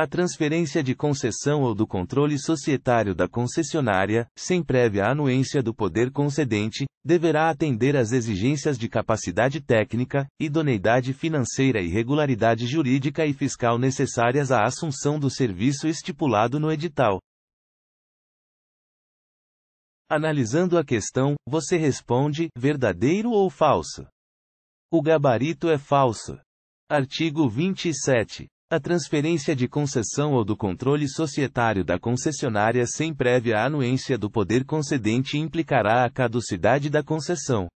A transferência de concessão ou do controle societário da concessionária, sem prévia anuência do poder concedente, deverá atender às exigências de capacidade técnica, idoneidade financeira e regularidade jurídica e fiscal necessárias à assunção do serviço estipulado no edital. Analisando a questão, você responde: verdadeiro ou falso? O gabarito é falso. Artigo 27. A transferência de concessão ou do controle societário da concessionária sem prévia anuência do poder concedente implicará a caducidade da concessão.